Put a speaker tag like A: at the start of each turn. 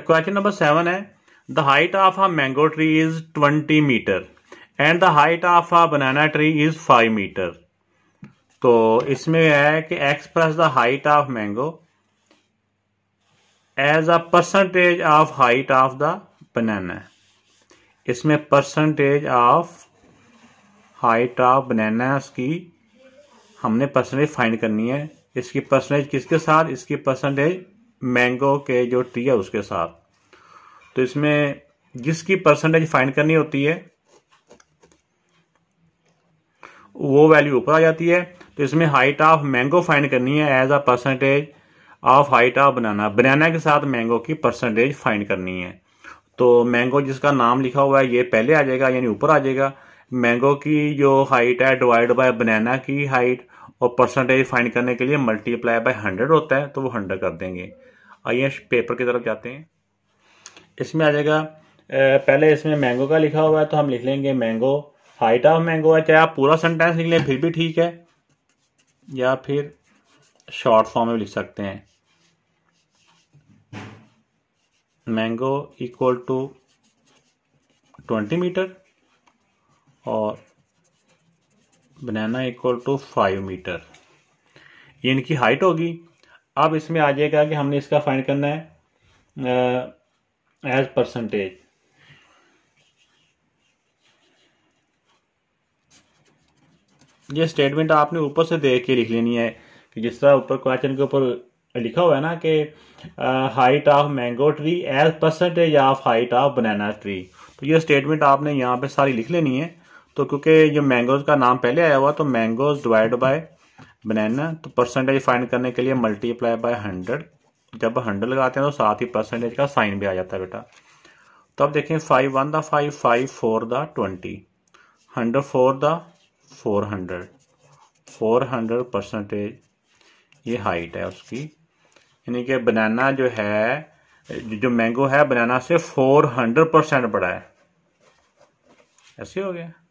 A: question number seven है the height of a mango tree is twenty metre and the height of a banana tree is five metre तो इसमें है कि X plus the height of mango as a percentage of height of the banana इसमें percentage of height of banana की हमने percentage find करनी है इसकी परसेंटेज किसके साथ इसकी परसेंटेज मैंगो के जो ट्री है उसके साथ तो इसमें जिसकी परसेंटेज फाइंड करनी होती है वो वैल्यू ऊपर आ जाती है तो इसमें हाइट ऑफ मैंगो फाइंड करनी है as a percentage of height of banana banana के साथ मैंगो की परसेंटेज फाइंड करनी है तो मैंगो जिसका नाम लिखा हुआ है ये पहले आ जाएगा यानी ऊपर आ जाएगा मैंगो की जो हाइट है डिवाइड बाय बनाना की हाइट और परसेंटेज फाइंड करने के लिए मल्टीप्लाई बाय हंड्रेड होता है तो वो हंड्रेड कर देंगे आइए पेपर की तरफ जाते हैं इसमें आ जाएगा पहले इसमें मैंगो का लिखा हुआ है तो हम लिख लेंगे मैंगो हाइट ऑफ मैंगो है चाहे आप पूरा सेंटेंस लिख लें फिर भी ठीक है या फिर शॉर्ट फॉर्म में लिख सकते हैं mango equal to twenty metre और banana equal to five metre ये इनकी हाइट होगी अब इसमें आ जाएगा कि हमने इसका फाइंड करना है एज परसेंटेज ये स्टेटमेंट आपने ऊपर से देख के लिख लेनी है कि जिस तरह ऊपर क्वेश्चन के ऊपर लिखा हुआ है ना कि height of mango tree as percentage of height of banana tree तो ये स्टेटमेंट आपने यहाँ पे सारी लिख लेनी है तो क्योंकि जो मैंगोज का नाम पहले आया हुआ तो मैंगोज डिवाइड बाय बनाना तो परसेंटेज फाइंड करने के लिए मल्टीप्लाई बाय हंड्रेड जब हंड्रेड लगाते हैं तो साथ ही परसेंटेज का साइन भी आ जाता है बेटा तो अब देखें five one the five five four the twenty hundred four the four hundred four hundred percentage ये हाइट है उसकी यानी कि बनाना जो है जो मैंगो है बनाना से फोर हंड्रेड परसेंट बड़ा है ऐसे हो गया